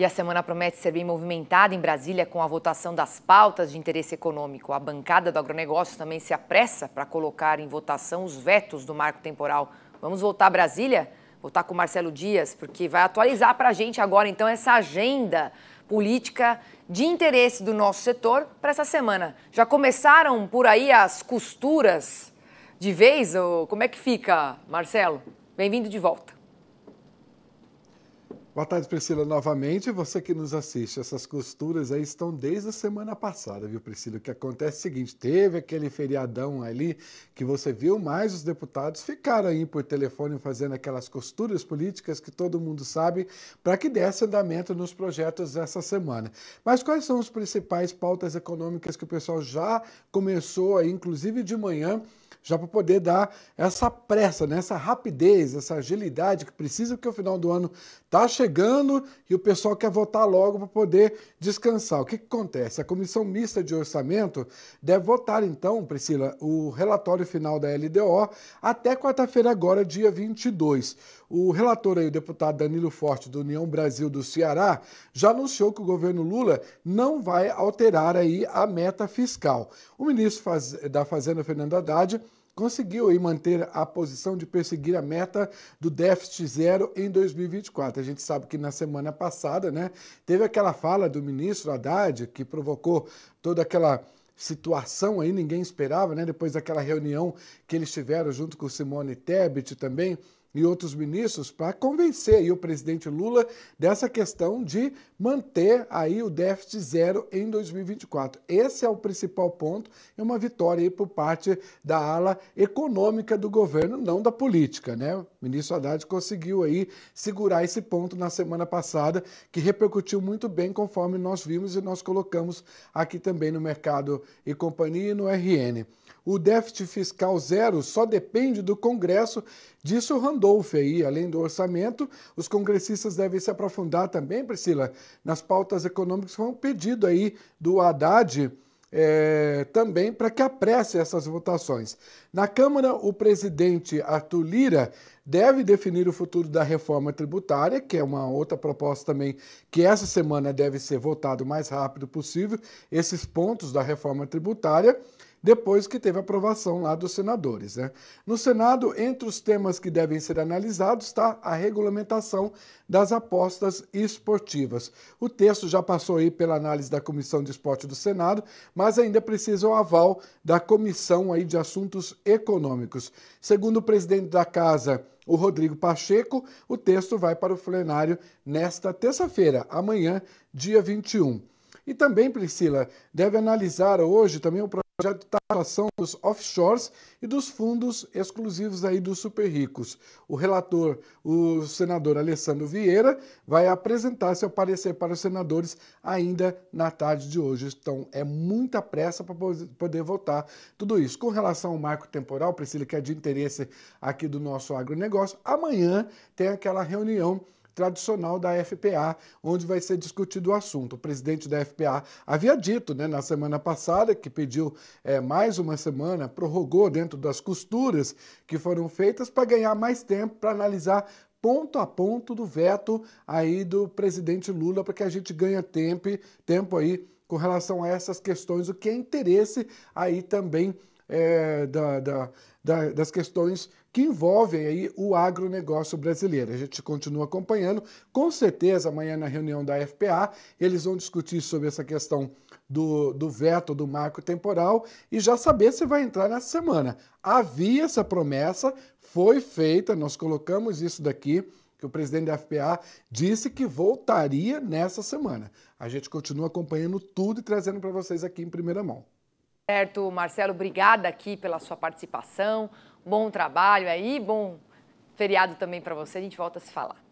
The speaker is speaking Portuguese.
E a semana promete ser bem movimentada em Brasília com a votação das pautas de interesse econômico. A bancada do agronegócio também se apressa para colocar em votação os vetos do marco temporal. Vamos voltar a Brasília? Voltar com o Marcelo Dias, porque vai atualizar para a gente agora, então, essa agenda política de interesse do nosso setor para essa semana. Já começaram por aí as costuras de vez? Ou como é que fica, Marcelo? Bem-vindo de volta. Boa tarde, Priscila, novamente. Você que nos assiste, essas costuras aí estão desde a semana passada, viu, Priscila? O que acontece é o seguinte: teve aquele feriadão ali que você viu, mas os deputados ficaram aí por telefone fazendo aquelas costuras políticas que todo mundo sabe para que desse andamento nos projetos essa semana. Mas quais são as principais pautas econômicas que o pessoal já começou aí, inclusive de manhã? já para poder dar essa pressa, né? essa rapidez, essa agilidade que precisa, porque o final do ano está chegando e o pessoal quer votar logo para poder descansar. O que, que acontece? A comissão mista de orçamento deve votar, então, Priscila, o relatório final da LDO até quarta-feira, agora, dia 22. O relator aí, o deputado Danilo Forte, do União Brasil do Ceará, já anunciou que o governo Lula não vai alterar aí a meta fiscal. O ministro da Fazenda, Fernando Haddad, conseguiu aí manter a posição de perseguir a meta do déficit zero em 2024. A gente sabe que na semana passada, né, teve aquela fala do ministro Haddad que provocou toda aquela situação aí, ninguém esperava, né, depois daquela reunião que eles tiveram junto com Simone Tebet também, e outros ministros para convencer o presidente Lula dessa questão de manter aí o déficit zero em 2024. Esse é o principal ponto, é uma vitória aí por parte da ala econômica do governo, não da política, né? O ministro Haddad conseguiu aí segurar esse ponto na semana passada, que repercutiu muito bem conforme nós vimos e nós colocamos aqui também no mercado e companhia e no RN. O déficit fiscal zero só depende do Congresso, disse o aí, além do orçamento, os congressistas devem se aprofundar também, Priscila, nas pautas econômicas, foi um pedido aí do Haddad. É, também para que apresse essas votações. Na Câmara, o presidente Arthur Lira deve definir o futuro da reforma tributária, que é uma outra proposta também que essa semana deve ser votada o mais rápido possível, esses pontos da reforma tributária depois que teve aprovação lá dos senadores. Né? No Senado, entre os temas que devem ser analisados está a regulamentação das apostas esportivas. O texto já passou aí pela análise da Comissão de Esporte do Senado, mas ainda precisa o aval da Comissão aí de Assuntos Econômicos. Segundo o presidente da Casa, o Rodrigo Pacheco, o texto vai para o plenário nesta terça-feira, amanhã, dia 21. E também, Priscila, deve analisar hoje também o projeto de taxação dos offshores e dos fundos exclusivos aí dos super ricos. O relator, o senador Alessandro Vieira, vai apresentar seu parecer para os senadores ainda na tarde de hoje. Então, é muita pressa para poder votar tudo isso. Com relação ao marco temporal, Priscila, que é de interesse aqui do nosso agronegócio, amanhã tem aquela reunião tradicional da FPA, onde vai ser discutido o assunto. O presidente da FPA havia dito né, na semana passada que pediu é, mais uma semana, prorrogou dentro das costuras que foram feitas para ganhar mais tempo para analisar ponto a ponto do veto aí do presidente Lula para que a gente ganhe tempo, tempo aí com relação a essas questões, o que é interesse aí também é, da, da, da, das questões que envolvem aí o agronegócio brasileiro. A gente continua acompanhando. Com certeza, amanhã na reunião da FPA, eles vão discutir sobre essa questão do, do veto do marco temporal e já saber se vai entrar nessa semana. Havia essa promessa, foi feita, nós colocamos isso daqui que o presidente da FPA disse que voltaria nessa semana. A gente continua acompanhando tudo e trazendo para vocês aqui em primeira mão. Certo, Marcelo, obrigada aqui pela sua participação. Bom trabalho aí, bom feriado também para você. A gente volta a se falar.